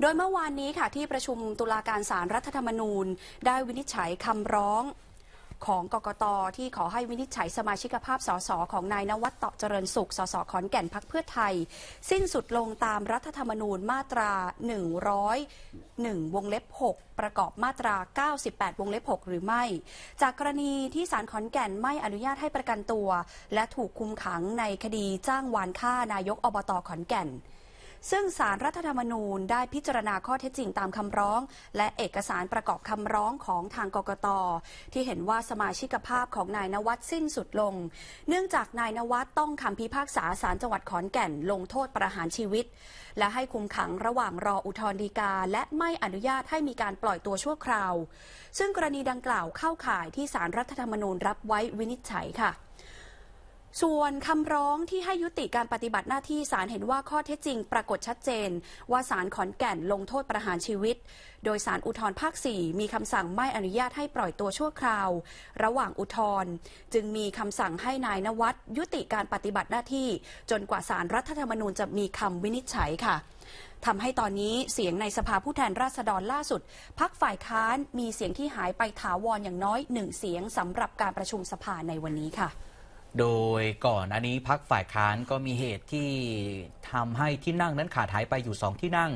โดยเมื่อวานนี้ค่ะ ที่ประชุมตุลาการศาลรรัฐธรรมนูญได้วินิจฉัยคำร้องของกกตที่ขอให้วินิจฉัยสมาชิกภาพสส ของนายนวัดต่อเจริญสุขสสขอนแก่นพักเพื่อไทย สิ้นสุดลงตามรัฐธรรมนูญมาตรา 101 วงเล็บ 6 ประกอบมาตรา 98 วงเล็บ 6 หรือไม่ จากกรณีที่ศาลขอนแก่นไม่อนุญาตให้ประกันตัว และถูกคุมขังในคดีจ้างวานฆ่านายกอบตอขอนแก่นซึ่งสารรัฐธรรมนูญได้พิจารณาข้อเท็จจริงตามคำร้อง และเอกสารประกอบคำร้องของทางกกต ที่เห็นว่าสมาชิกภาพของนายนวัดสิ้นสุดลง เนื่องจากนายนวัดต้องคำพิพากษาสารจังหวัดขอนแก่นลงโทษประหารชีวิต และให้คุมขังระหว่างรออุทธรฎีกาและไม่อนุญาตให้มีการปล่อยตัวชั่วคราว ซึ่งกรณีดังกล่าวเข้าข่ายที่สารรัฐธรรมนูญรับไว้วินิจฉัยค่ะส่วนคำร้องที่ให้ยุติการปฏิบัติหน้าที่ศาลเห็นว่าข้อเท็จจริง ปรากฏชัดเจน ว่าศาลขอนแก่นลงโทษประหารชีวิต โดยศาลอุทธรภาค4มีคำสั่งไม่อนุญาตให้ปล่อยตัวชั่วคราว ระหว่างอุทธรจึงมีคำสั่งให้นายนวัดยุติการปฏิบัติหน้าที่จนกว่าศาลรัฐธรรมนูญจะมีคำวินิจฉัยค่ะทำให้ตอนนี้เสียงในสภาผู้แทนราษฎรล่าสุดพักฝ่ายค้านมีเสียงที่หายไปถาวรออย่างน้อยหนึ่งเสียงสำหรับการประชุมสภาในวันนี้ค่ะโดยก่อนอันนี้พักฝ่ายค้านก็มีเหตุที่ทำให้ที่นั่งนั้นขาดหายไปอยู่สองที่นั่ง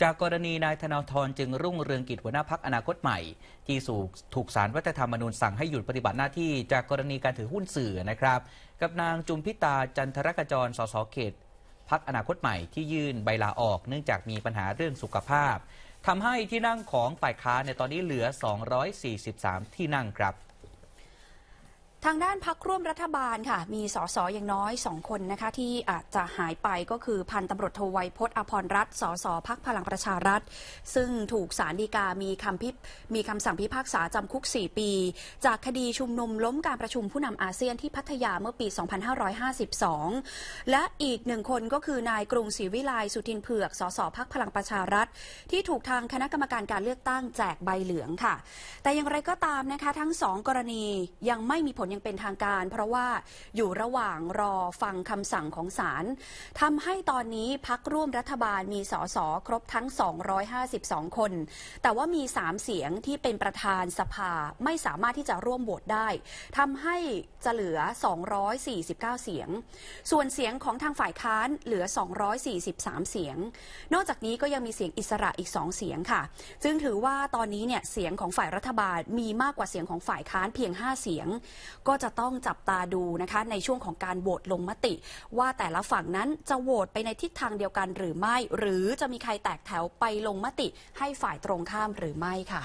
จากกรณีนายธนาธรจึงรุ่งเรืองกิจหัวหน้าพักอนาคตใหม่ที่สูถูกสารรัฐธรรมนูญสั่งให้หยุดปฏิบัติหน้าที่จากกรณีการถือหุ้นสื่อนะครับกับนางจุมพิตาจันทรกจรสสเขตพักอนาคตใหม่ที่ยื่นใบลาออกเนื่องจากมีปัญหาเรื่องสุขภาพทำให้ที่นั่งของฝ่ายค้านในตอนนี้เหลือ 243 ที่นั่งครับทางด้านพักร่วมรัฐบาลค่ะ มีสส อย่างน้อย 2 คนนะคะที่อาจจะหายไปก็คือพันตำรวจโทไวยพจน์อภรรัตสสพักพลังประชารัฐ ซึ่งถูกสารดีกา มีคำพิมีคำสั่งพิพากษาจำคุก 4 ปี จากคดีชุมนุมล้มการประชุมผู้นำอาเซียนที่พัทยาเมื่อปี 2552 และอีกหนึ่งคนก็คือนายกรุงศรีวิไล สุทินเผือก สสพักพลังประชารัฐที่ถูกทางคณะกรรมการการเลือกตั้งแจกใบเหลืองค่ะ แต่อย่างไรก็ตามนะคะทั้งสองกรณียังไม่มีผลยังเป็นทางการเพราะว่าอยู่ระหว่างรอฟังคำสั่งของศาลทำให้ตอนนี้พักร่วมรัฐบาลมีสสครบทั้ง 252 คน แต่ว่ามี3เสียงที่เป็นประธานสภาไม่สามารถที่จะร่วมโหวตได้ทำให้จะเหลือ 249 เสียง ส่วนเสียงของทางฝ่ายค้านเหลือ 243 เสียง นอกจากนี้ก็ยังมีเสียงอิสระอีก 2 เสียงค่ะ ซึ่งถือว่าตอนนี้เนี่ยเสียงของฝ่ายรัฐบาลมีมากกว่าเสียงของฝ่ายค้านเพียง5เสียงก็จะต้องจับตาดูนะคะในช่วงของการโหวตลงมติ ว่าแต่ละฝั่งนั้นจะโหวตไปในทิศทางเดียวกันหรือไม่ หรือจะมีใครแตกแถวไปลงมติให้ฝ่ายตรงข้ามหรือไม่ค่ะ